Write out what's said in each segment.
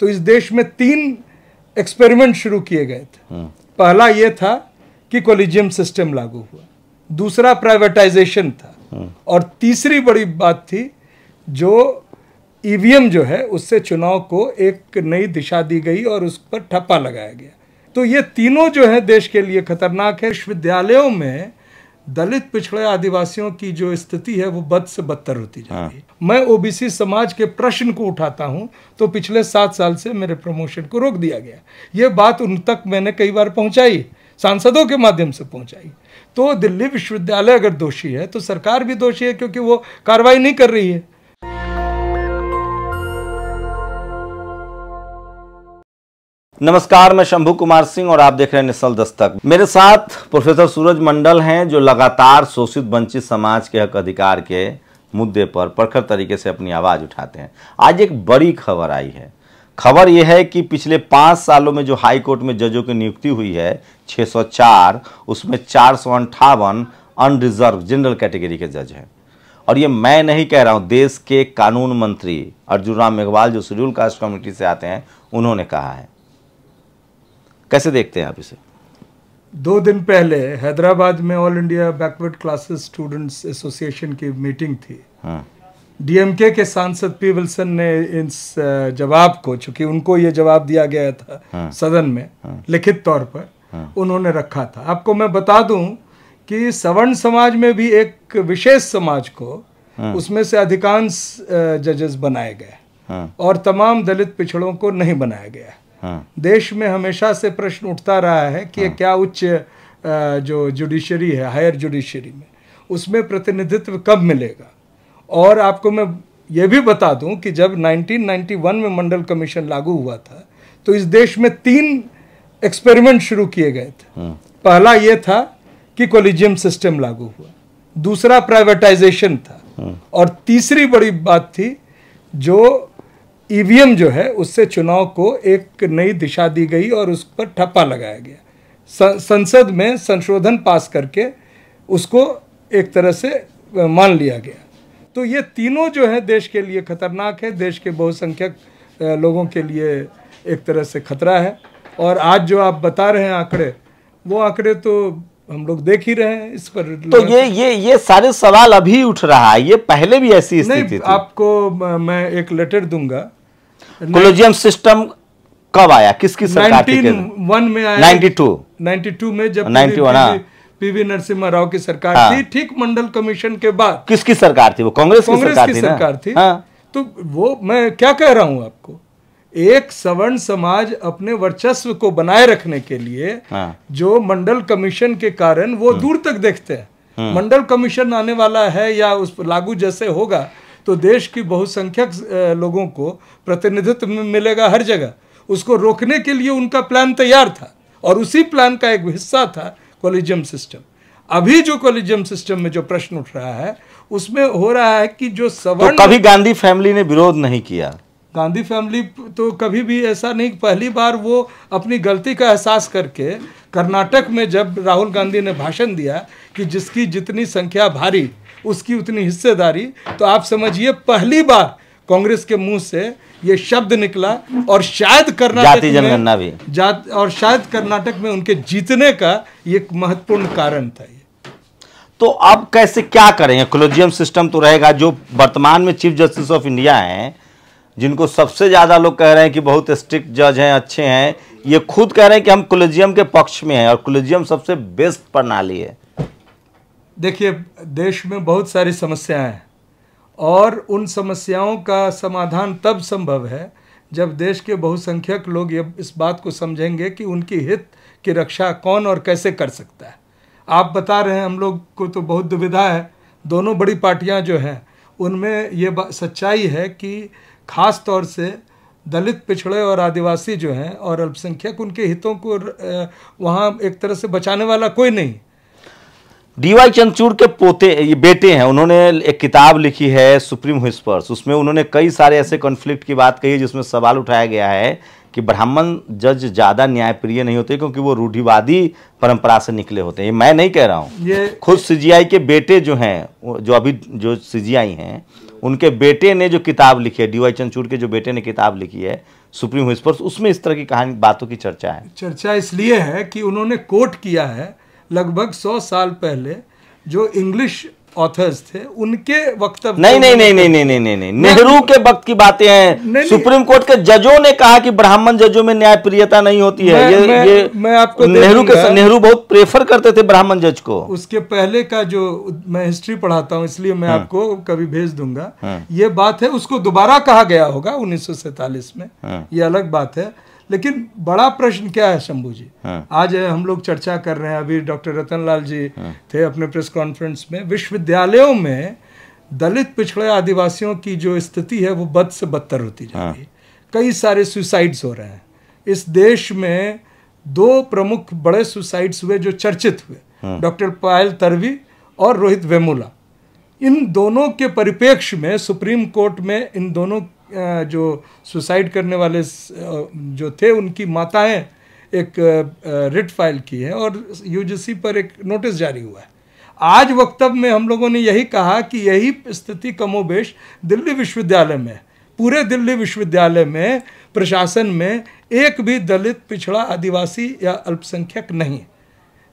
तो इस देश में तीन एक्सपेरिमेंट शुरू किए गए थे हाँ। पहला ये था कि कोलिजियम सिस्टम लागू हुआ दूसरा प्राइवेटाइजेशन था हाँ। और तीसरी बड़ी बात थी जो ईवीएम e जो है उससे चुनाव को एक नई दिशा दी गई और उस पर ठप्पा लगाया गया तो ये तीनों जो है देश के लिए खतरनाक है विश्वविद्यालयों में दलित पिछड़े आदिवासियों की जो स्थिति है वो बद से बदतर होती हाँ। जाती है मैं ओबीसी समाज के प्रश्न को उठाता हूँ तो पिछले सात साल से मेरे प्रमोशन को रोक दिया गया ये बात उन तक मैंने कई बार पहुंचाई सांसदों के माध्यम से पहुंचाई तो दिल्ली विश्वविद्यालय अगर दोषी है तो सरकार भी दोषी है क्योंकि वो कार्रवाई नहीं कर रही है नमस्कार मैं शंभू कुमार सिंह और आप देख रहे हैं निशल दस्तक मेरे साथ प्रोफेसर सूरज मंडल हैं जो लगातार शोषित वंचित समाज के हक अधिकार के मुद्दे पर प्रखर तरीके से अपनी आवाज़ उठाते हैं आज एक बड़ी खबर आई है खबर यह है कि पिछले पांच सालों में जो हाई कोर्ट में जजों की नियुक्ति हुई है 604 उसमें चार सौ अंठावन अनरिजर्व जनरल कैटेगरी के जज हैं और ये मैं नहीं कह रहा हूँ देश के कानून मंत्री अर्जुन राम मेघवाल जो शेड्यूल कास्ट कमेटी से आते हैं उन्होंने कहा है कैसे देखते हैं आप इसे दो दिन पहले हैदराबाद में all India backward classes students association की मीटिंग थी हाँ। डीएमके के सांसद पी विल्सन ने इस जवाब को चूंकि उनको ये जवाब दिया गया था हाँ। सदन में हाँ। लिखित तौर पर हाँ। उन्होंने रखा था आपको मैं बता दूं कि सवर्ण समाज में भी एक विशेष समाज को हाँ। उसमें से अधिकांश जजेस बनाए गए हाँ। और तमाम दलित पिछड़ों को नहीं बनाया गया हाँ। देश में हमेशा से प्रश्न उठता रहा है कि हाँ। क्या उच्च जो जुडिशरी है हायर जुडिशरी में उसमें प्रतिनिधित्व कब मिलेगा और आपको मैं ये भी बता दूं कि जब 1991 में मंडल कमीशन लागू हुआ था तो इस देश में तीन एक्सपेरिमेंट शुरू किए गए थे हाँ। पहला ये था कि कोलिजियम सिस्टम लागू हुआ दूसरा प्राइवेटाइजेशन था हाँ। और तीसरी बड़ी बात थी जो ईवीएम जो है उससे चुनाव को एक नई दिशा दी गई और उस पर ठप्पा लगाया गया संसद में संशोधन पास करके उसको एक तरह से मान लिया गया तो ये तीनों जो है देश के लिए खतरनाक है देश के बहुसंख्यक लोगों के लिए एक तरह से खतरा है और आज जो आप बता रहे हैं आंकड़े वो आंकड़े तो हम लोग देख ही रहे हैं इस पर तो ये ये ये सारे सवाल अभी उठ रहा है ये पहले भी ऐसी स्थिति थी आपको मैं एक लेटर दूंगा कोलोजियम सिस्टम कब आया किसकी सरकार वन में आया नाइन्टी टू नाइन्टी टू में जब नाइन्टी वन हाँ। पीवी नरसिम्हा राव की सरकार हाँ। थी ठीक मंडल कमीशन के बाद किसकी सरकार थी वो कांग्रेस की सरकार की सरकार थी हाँ। तो वो मैं क्या कह रहा हूं आपको एक सवर्ण समाज अपने वर्चस्व को बनाए रखने के लिए हाँ। जो मंडल कमीशन के कारण वो हम्म। दूर तक देखते हैं हम्म। मंडल कमीशन आने वाला है या उस लागू जैसे होगा तो देश की बहुसंख्यक लोगों को प्रतिनिधित्व मिलेगा हर जगह उसको रोकने के लिए उनका प्लान तैयार था और उसी प्लान का एक हिस्सा था कॉलेजियम सिस्टम अभी जो कॉलेजियम सिस्टम में जो प्रश्न उठ रहा है उसमें हो रहा है कि जो तो सवर्ण तो कभी गांधी फैमिली ने विरोध नहीं किया गांधी फैमिली तो कभी भी ऐसा नहीं पहली बार वो अपनी गलती का एहसास करके कर्नाटक में जब राहुल गांधी ने भाषण दिया कि जिसकी जितनी संख्या भारी उसकी उतनी हिस्सेदारी तो आप समझिए पहली बार कांग्रेस के मुंह से ये शब्द निकला और शायद कर्नाटक जनगणना भी जात और शायद कर्नाटक में उनके जीतने का एक महत्वपूर्ण कारण था ये तो अब कैसे क्या करेंगे क्लोजियम सिस्टम तो रहेगा जो वर्तमान में चीफ जस्टिस ऑफ इंडिया हैं जिनको सबसे ज़्यादा लोग कह रहे हैं कि बहुत स्ट्रिक्ट जज हैं अच्छे हैं ये खुद कह रहे हैं कि हम कोलोजियम के पक्ष में हैं और कोलोजियम सबसे बेस्ट प्रणाली है देखिए देश में बहुत सारी समस्याएं हैं और उन समस्याओं का समाधान तब संभव है जब देश के बहुसंख्यक लोग ये इस बात को समझेंगे कि उनकी हित की रक्षा कौन और कैसे कर सकता है आप बता रहे हैं हम लोग को तो बहुत दुविधा है दोनों बड़ी पार्टियां जो हैं उनमें ये सच्चाई है कि ख़ास तौर से दलित पिछड़े और आदिवासी जो हैं और अल्पसंख्यक उनके हितों को वहाँ एक तरह से बचाने वाला कोई नहीं डीवाई चंद्रचूड़ के पोते ये बेटे हैं उन्होंने एक किताब लिखी है सुप्रीम हिस्पर्स उसमें उन्होंने कई सारे ऐसे कॉन्फ्लिक्ट की बात कही जिसमें सवाल उठाया गया है कि ब्राह्मण जज ज़्यादा न्यायप्रिय नहीं होते क्योंकि वो रूढ़िवादी परंपरा से निकले होते हैं मैं नहीं कह रहा हूँ ये खुद सीजीआई के बेटे जो हैं जो अभी जो सीजीआई हैं उनके बेटे ने जो किताब लिखी है डी वाई के जो बेटे ने किताब लिखी है सुप्रीम हिस्पर्स उसमें इस तरह की कहानी बातों की चर्चा है चर्चा इसलिए है कि उन्होंने कोट किया है लगभग सौ साल पहले जो इंग्लिश ऑथर्स थे उनके वक्त नहीं नहीं नहीं नहीं नहीं नहीं नहीं नहीं नेहरू के वक्त की बातें हैं सुप्रीम कोर्ट के जजों ने कहा कि ब्राह्मण जजों में न्याय प्रियता नहीं होती है मैं, ये मैं, ये मैं आपको नेहरू के नेहरू बहुत प्रेफर करते थे ब्राह्मण जज को उसके पहले का जो मैं हिस्ट्री पढ़ाता हूँ इसलिए मैं हाँ। आपको कभी भेज दूंगा हाँ। ये बात है उसको दोबारा कहा गया होगा उन्नीस में हाँ। ये अलग बात है लेकिन बड़ा प्रश्न क्या है शंभू जी हाँ। आज हम लोग चर्चा कर रहे हैं अभी डॉक्टर रतनलाल जी हाँ। थे अपने प्रेस कॉन्फ्रेंस में विश्वविद्यालयों में दलित पिछड़े आदिवासियों की जो स्थिति है वो बद से बदतर होती जा रही है हाँ। कई सारे सुसाइड्स हो रहे हैं इस देश में दो प्रमुख बड़े सुसाइड्स हुए जो चर्चित हुए हाँ। डॉक्टर पायल तरवी और रोहित वेमुला इन दोनों के परिप्रेक्ष्य में सुप्रीम कोर्ट में इन दोनों जो सुसाइड करने वाले जो थे उनकी माताएं एक रिट फाइल की है और यूजीसी पर एक नोटिस जारी हुआ है आज वक्तव्य में हम लोगों ने यही कहा कि यही स्थिति कमोबेश दिल्ली विश्वविद्यालय में पूरे दिल्ली विश्वविद्यालय में प्रशासन में एक भी दलित पिछड़ा आदिवासी या अल्पसंख्यक नहीं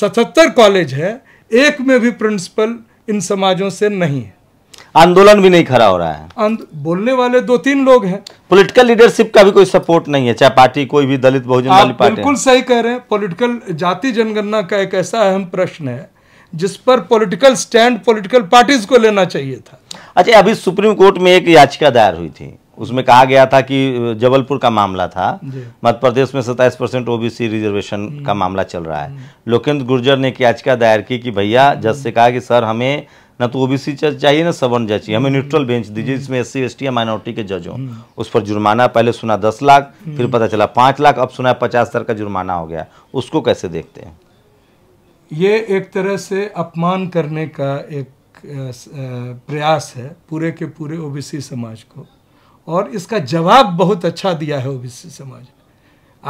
सतहत्तर कॉलेज है एक में भी प्रिंसिपल इन समाजों से नहीं है आंदोलन भी नहीं खड़ा हो रहा है बोलने वाले दो तीन लोग हैं पॉलिटिकल लीडरशिप का भी कोई सपोर्ट नहीं है चाहे पार्टी कोई भी दलित बहुजन वाली पार्टी बिल्कुल सही कह रहे हैं पॉलिटिकल जाति जनगणना का एक ऐसा अहम प्रश्न है जिस पर पॉलिटिकल स्टैंड पॉलिटिकल पार्टीज को लेना चाहिए था अच्छा अभी सुप्रीम कोर्ट में एक याचिका दायर हुई थी उसमें कहा गया था कि जबलपुर का मामला था मध्य प्रदेश में सत्ताईस परसेंट ओबीसी रिजर्वेशन का हम्म। मामला चल रहा है हम्म। लोकेंद्र गुर्जर ने एक याचिका दायर की कि भैया हम्म। जज से कहा कि सर हमें ना तो ओबीसी जज चाहिए ना सवर्ण जज चाहिए हमें न्यूट्रल बेंच दीजिए हम्म। जिसमें एस सी एस टी या माइनॉरिटी के जज हों हम्म। उस पर जुर्माना पहले सुना दस लाख फिर हम्म। पता चला पाँच लाख अब सुना पचास हजार का जुर्माना हो गया उसको कैसे देखते हैं ये एक तरह से अपमान करने का एक प्रयास है पूरे के पूरे ओबीसी समाज को और इसका जवाब बहुत अच्छा दिया है ओबीसी समाज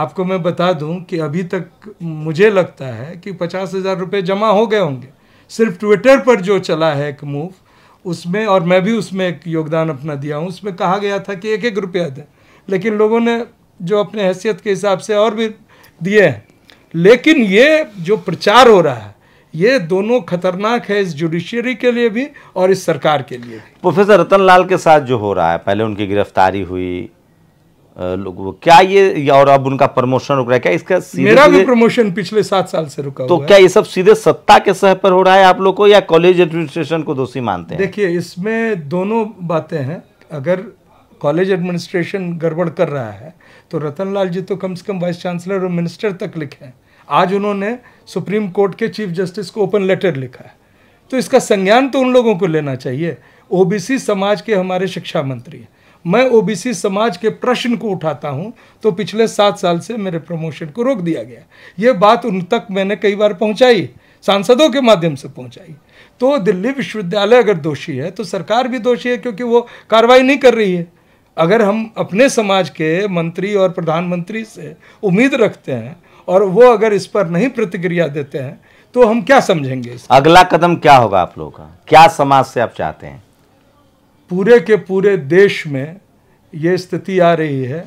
आपको मैं बता दूं कि अभी तक मुझे लगता है कि पचास हज़ार रुपये जमा हो गए होंगे सिर्फ ट्विटर पर जो चला है एक मूव उसमें और मैं भी उसमें एक योगदान अपना दिया हूँ उसमें कहा गया था कि एक एक रुपया दें लेकिन लोगों ने जो अपने हैसियत के हिसाब से और भी दिए हैं लेकिन ये जो प्रचार हो रहा है ये दोनों खतरनाक है इस जुडिशियरी के लिए भी और इस सरकार के लिए भी प्रोफेसर रतन लाल के साथ जो हो रहा है पहले उनकी गिरफ्तारी हुई लोग क्या ये और अब उनका प्रमोशन रुक रहा है क्या इसका मेरा भी प्रमोशन पिछले सात साल से रुका तो हुआ क्या ये सब सीधे सत्ता के सह पर हो रहा है आप लोग को या कॉलेज एडमिनिस्ट्रेशन को दोषी मानते हैं देखिए इसमें दोनों बातें हैं अगर कॉलेज एडमिनिस्ट्रेशन गड़बड़ कर रहा है तो रतनलाल जी तो कम से कम वाइस चांसलर और मिनिस्टर तक लिखे हैं आज उन्होंने सुप्रीम कोर्ट के चीफ जस्टिस को ओपन लेटर लिखा है तो इसका संज्ञान तो उन लोगों को लेना चाहिए ओबीसी समाज के हमारे शिक्षा मंत्री हैं मैं ओबीसी समाज के प्रश्न को उठाता हूं तो पिछले सात साल से मेरे प्रमोशन को रोक दिया गया ये बात उन तक मैंने कई बार पहुंचाई सांसदों के माध्यम से पहुंचाई तो दिल्ली विश्वविद्यालय अगर दोषी है तो सरकार भी दोषी है क्योंकि वो कार्रवाई नहीं कर रही है अगर हम अपने समाज के मंत्री और प्रधानमंत्री से उम्मीद रखते हैं और वो अगर इस पर नहीं प्रतिक्रिया देते हैं तो हम क्या समझेंगे अगला कदम क्या होगा आप लोगों का क्या समाज से आप चाहते हैं पूरे के पूरे देश में ये स्थिति आ रही है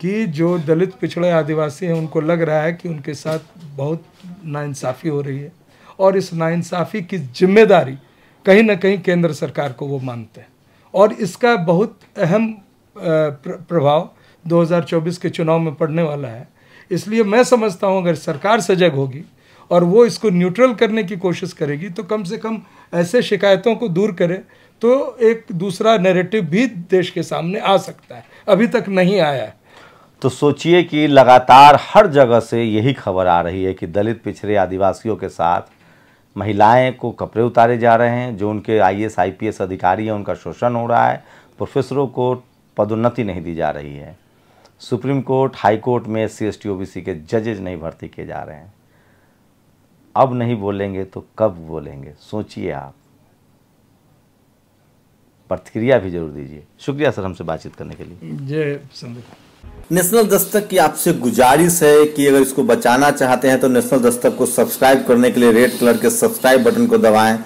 कि जो दलित पिछड़े आदिवासी हैं उनको लग रहा है कि उनके साथ बहुत नाइंसाफ़ी हो रही है और इस नाइंसाफ़ी की जिम्मेदारी कहीं ना कहीं केंद्र सरकार को वो मानते हैं और इसका बहुत अहम प्रभाव 2024 के चुनाव में पड़ने वाला है इसलिए मैं समझता हूँ अगर सरकार सजग होगी और वो इसको न्यूट्रल करने की कोशिश करेगी तो कम से कम ऐसे शिकायतों को दूर करे तो एक दूसरा नैरेटिव भी देश के सामने आ सकता है अभी तक नहीं आया है तो सोचिए कि लगातार हर जगह से यही खबर आ रही है कि दलित पिछड़े आदिवासियों के साथ महिलाएं को कपड़े उतारे जा रहे हैं जो उनके आईएएस आईपीएस अधिकारी हैं उनका शोषण हो रहा है प्रोफेसरों को पदोन्नति नहीं दी जा रही है सुप्रीम कोर्ट हाई कोर्ट में एस सी के जजेज नहीं भर्ती किए जा रहे हैं अब नहीं बोलेंगे तो कब बोलेंगे सोचिए आप प्रतिक्रिया भी जरूर दीजिए शुक्रिया सर हमसे बातचीत करने के लिए जय नेशनल दस्तक की आपसे गुजारिश है कि अगर इसको बचाना चाहते हैं तो नेशनल दस्तक को सब्सक्राइब करने के लिए रेड कलर के सब्सक्राइब बटन को दबाएं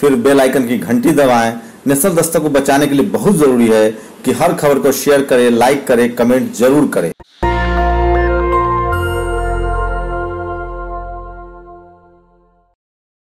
फिर बेल आइकन की घंटी दबाएं नेशनल दस्तक को बचाने के लिए बहुत ज़रूरी है कि हर खबर को शेयर करें लाइक करें कमेंट जरूर करें